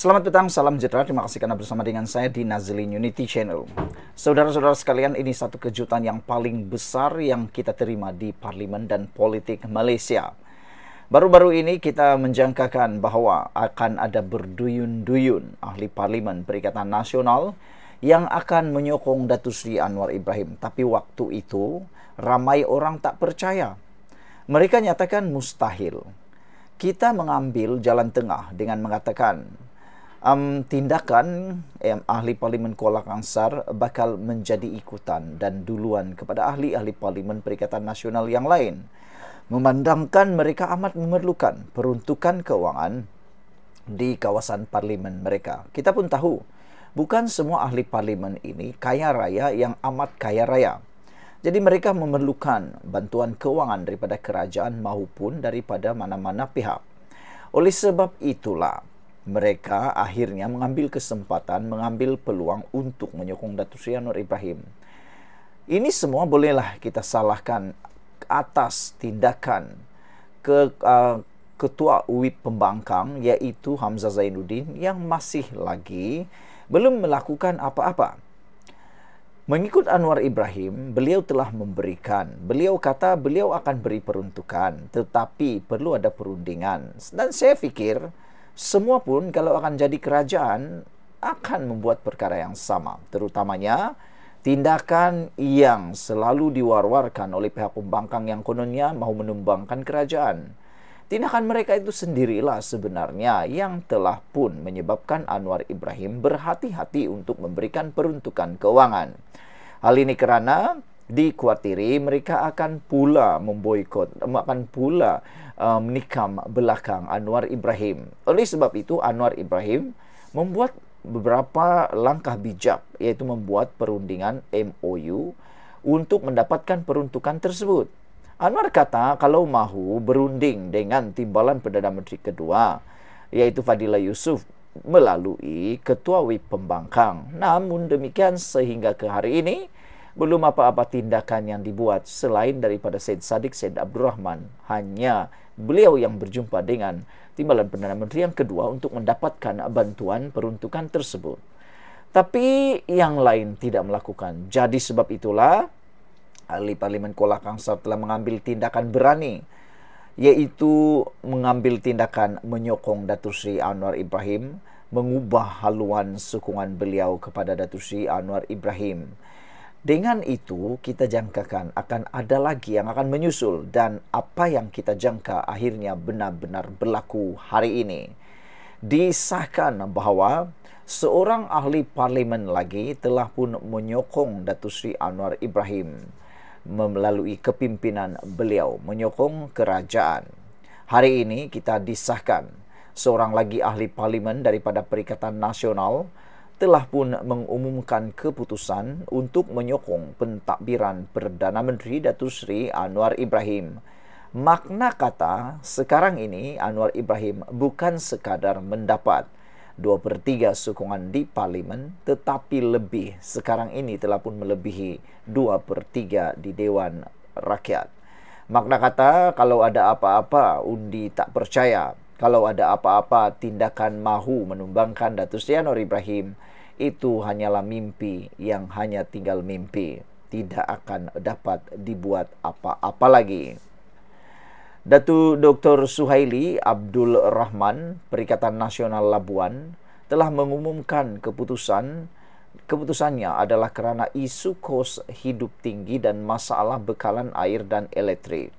Selamat petang, salam sejahtera. Terima kasih karena bersama dengan saya di Nazilin Unity Channel. Saudara-saudara sekalian, ini satu kejutan yang paling besar yang kita terima di Parlimen dan Politik Malaysia. Baru-baru ini kita menjangkakan bahawa akan ada berduyun-duyun ahli Parlimen Perikatan Nasional yang akan menyokong Datu Sri Anwar Ibrahim. Tapi waktu itu, ramai orang tak percaya. Mereka nyatakan mustahil. Kita mengambil jalan tengah dengan mengatakan um, tindakan um, ahli parlimen Kuala Kangsar bakal menjadi ikutan dan duluan kepada ahli-ahli parlimen Perikatan Nasional yang lain. Memandangkan mereka amat memerlukan peruntukan kewangan di kawasan parlimen mereka. Kita pun tahu, bukan semua ahli parlimen ini kaya raya yang amat kaya raya. Jadi mereka memerlukan bantuan kewangan daripada kerajaan maupun daripada mana-mana pihak. Oleh sebab itulah, mereka akhirnya mengambil kesempatan, mengambil peluang untuk menyokong Datuk Seri Anwar Ibrahim. Ini semua bolehlah kita salahkan atas tindakan ke, uh, Ketua UIP Pembangkang yaitu Hamzah Zainuddin yang masih lagi belum melakukan apa-apa. Mengikut Anwar Ibrahim, beliau telah memberikan, beliau kata beliau akan beri peruntukan, tetapi perlu ada perundingan. Dan saya fikir, semua pun kalau akan jadi kerajaan akan membuat perkara yang sama terutamanya tindakan yang selalu diwar-warkan oleh pihak pembangkang yang kononnya mahu menumbangkan kerajaan tindakan mereka itu sendirilah sebenarnya yang telah pun menyebabkan Anwar Ibrahim berhati-hati untuk memberikan peruntukan keuangan hal ini kerana Dikuatiri mereka akan pula memboikot akan pula menikam um, belakang Anwar Ibrahim. Oleh sebab itu Anwar Ibrahim membuat beberapa langkah bijak iaitu membuat perundingan MOU untuk mendapatkan peruntukan tersebut. Anwar kata kalau mahu berunding dengan timbalan Perdana Menteri kedua iaitu Fadila Yusuf melalui Ketua WIP Pembangkang. Namun demikian sehingga ke hari ini belum apa-apa tindakan yang dibuat selain daripada Said Sadiq Said Abdul Rahman hanya beliau yang berjumpa dengan Timbalan Perdana Menteri yang kedua untuk mendapatkan bantuan peruntukan tersebut. Tapi yang lain tidak melakukan. Jadi sebab itulah ahli Parlimen Kuala Kangsar telah mengambil tindakan berani yaitu mengambil tindakan menyokong Datuk Seri Anwar Ibrahim mengubah haluan sokongan beliau kepada Datuk Seri Anwar Ibrahim. Dengan itu kita jangkakan akan ada lagi yang akan menyusul dan apa yang kita jangka akhirnya benar-benar berlaku hari ini. Disahkan bahawa seorang ahli parlimen lagi telah pun menyokong Datu Sri Anwar Ibrahim melalui kepimpinan beliau menyokong kerajaan. Hari ini kita disahkan seorang lagi ahli parlimen daripada Perikatan Nasional telah pun mengumumkan keputusan untuk menyokong pentadbiran Perdana Menteri Datu Seri Anwar Ibrahim. Makna kata, sekarang ini Anwar Ibrahim bukan sekadar mendapat dua per 3 sokongan di Parlimen tetapi lebih sekarang ini telah pun melebihi dua per 3 di Dewan Rakyat. Makna kata kalau ada apa-apa undi tak percaya Kalau ada apa-apa, tindakan Mahu menumbangkan Datu Sianor Ibrahim itu hanyalah mimpi yang hanya tinggal mimpi. Tidak akan dapat dibuat apa-apa lagi. Datu Dr. Suhaili Abdul Rahman, Perikatan Nasional Labuan, telah mengumumkan keputusan keputusannya adalah kerana isu kos hidup tinggi dan masalah bekalan air dan elektrik.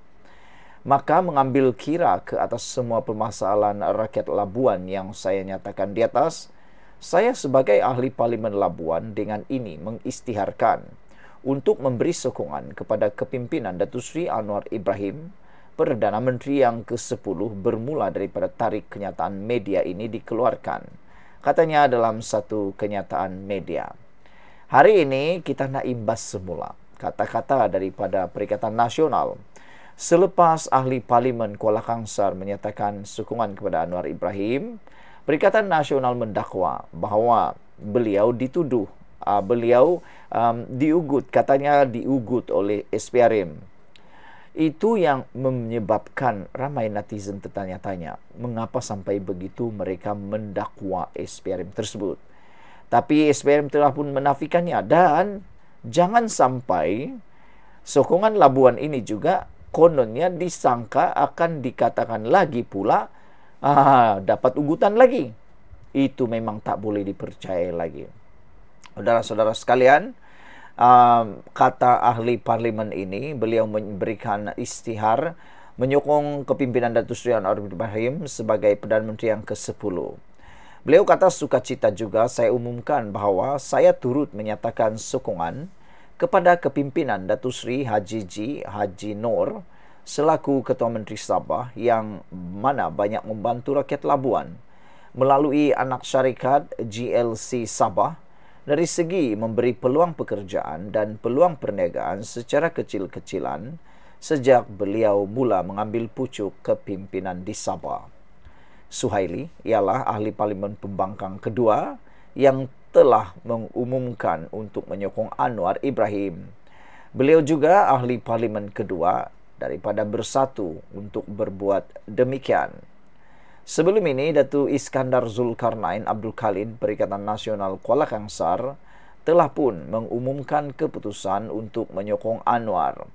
maka mengambil kira ke atas semua permasalahan rakyat Labuan yang saya nyatakan di atas, saya sebagai ahli Parlimen Labuan dengan ini mengistiharkan untuk memberi sokongan kepada kepimpinan Datu Sri Anwar Ibrahim, Perdana Menteri yang ke-10 bermula daripada tarik kenyataan media ini dikeluarkan. Katanya dalam satu kenyataan media. Hari ini kita nak imbas semula kata-kata daripada Perikatan Nasional selepas ahli parlimen Kuala Kangsar menyatakan sokongan kepada Anwar Ibrahim, Perikatan Nasional mendakwa bahawa beliau dituduh, ah, beliau um, diugut, katanya diugut oleh SPRM. Itu yang menyebabkan ramai netizen tertanya-tanya mengapa sampai begitu mereka mendakwa SPRM tersebut. Tapi SPRM telah pun menafikannya dan jangan sampai sokongan Labuan ini juga kononnya disangka akan dikatakan lagi pula ah, dapat ugutan lagi. Itu memang tak boleh dipercayai lagi. Saudara-saudara sekalian, um, kata ahli parlimen ini, beliau memberikan istihar menyokong kepimpinan Datuk Seri Anwar Ibrahim sebagai Perdana Menteri yang ke-10. Beliau kata sukacita juga saya umumkan bahawa saya turut menyatakan sokongan kepada kepimpinan Datu Sri Haji G. Haji Nor selaku Ketua Menteri Sabah yang mana banyak membantu rakyat Labuan melalui anak syarikat GLC Sabah dari segi memberi peluang pekerjaan dan peluang perniagaan secara kecil-kecilan sejak beliau mula mengambil pucuk kepimpinan di Sabah. Suhaili ialah ahli parlimen pembangkang kedua yang telah mengumumkan untuk menyokong Anwar Ibrahim. Beliau juga ahli parlimen kedua daripada bersatu untuk berbuat demikian. Sebelum ini, Datu Iskandar Zulkarnain Abdul Khalid Perikatan Nasional Kuala Kangsar telah pun mengumumkan keputusan untuk menyokong Anwar.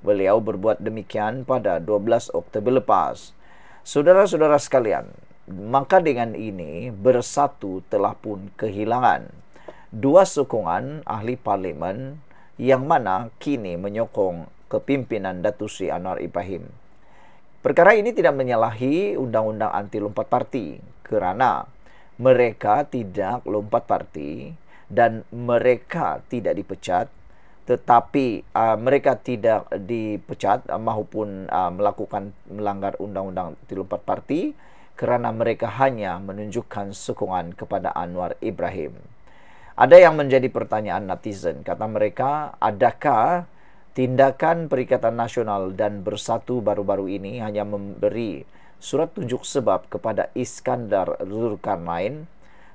Beliau berbuat demikian pada 12 Oktober lepas. Saudara-saudara sekalian, maka dengan ini bersatu telah pun kehilangan dua sokongan ahli parlimen yang mana kini menyokong kepimpinan Datuk Seri Anwar Ibrahim. Perkara ini tidak menyalahi undang-undang anti lompat parti kerana mereka tidak lompat parti dan mereka tidak dipecat tetapi uh, mereka tidak dipecat uh, maupun uh, melakukan melanggar undang-undang anti lompat parti kerana mereka hanya menunjukkan sokongan kepada Anwar Ibrahim. Ada yang menjadi pertanyaan netizen, kata mereka, adakah tindakan Perikatan Nasional dan Bersatu baru-baru ini hanya memberi surat tunjuk sebab kepada Iskandar Zulkarnain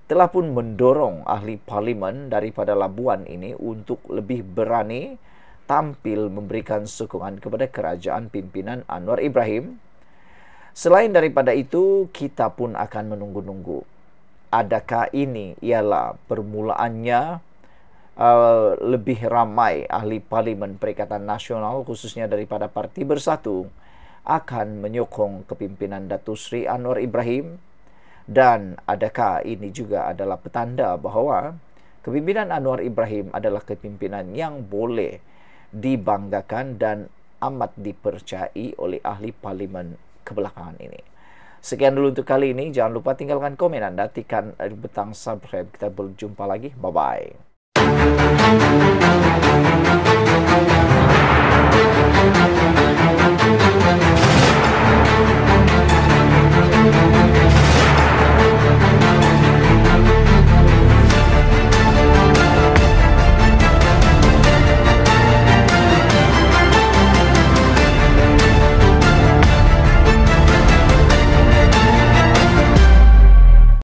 telah pun mendorong ahli parlimen daripada Labuan ini untuk lebih berani tampil memberikan sokongan kepada kerajaan pimpinan Anwar Ibrahim Selain daripada itu, kita pun akan menunggu-nunggu. Adakah ini ialah permulaannya uh, lebih ramai ahli parlimen Perikatan Nasional khususnya daripada Parti Bersatu akan menyokong kepimpinan Datu Sri Anwar Ibrahim dan adakah ini juga adalah petanda bahawa kepimpinan Anwar Ibrahim adalah kepimpinan yang boleh dibanggakan dan amat dipercayai oleh ahli parlimen kebelakangan ini. Sekian dulu untuk kali ini. Jangan lupa tinggalkan komen Anda. Tekan eh, butang subscribe. Kita berjumpa lagi. Bye-bye.